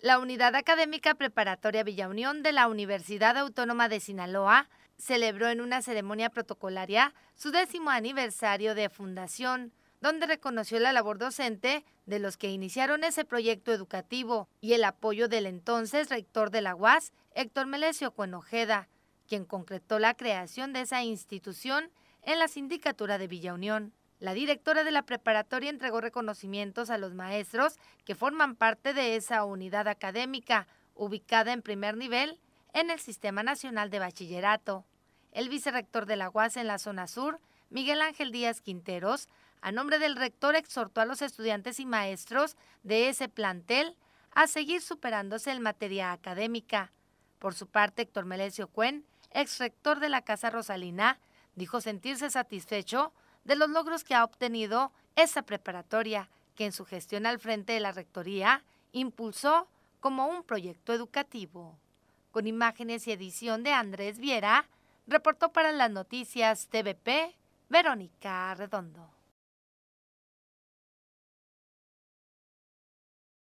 La Unidad Académica Preparatoria Villa Unión de la Universidad Autónoma de Sinaloa celebró en una ceremonia protocolaria su décimo aniversario de fundación, donde reconoció la labor docente de los que iniciaron ese proyecto educativo y el apoyo del entonces rector de la UAS, Héctor Melesio Cuenojeda, quien concretó la creación de esa institución en la sindicatura de Villa Unión. La directora de la preparatoria entregó reconocimientos a los maestros que forman parte de esa unidad académica, ubicada en primer nivel en el Sistema Nacional de Bachillerato. El vicerrector de la UAS en la zona sur, Miguel Ángel Díaz Quinteros, a nombre del rector exhortó a los estudiantes y maestros de ese plantel a seguir superándose en materia académica. Por su parte, Héctor Melesio Cuen, exrector de la Casa Rosalina, dijo sentirse satisfecho de los logros que ha obtenido esa preparatoria que en su gestión al frente de la Rectoría impulsó como un proyecto educativo. Con imágenes y edición de Andrés Viera, reportó para las noticias TVP Verónica Redondo.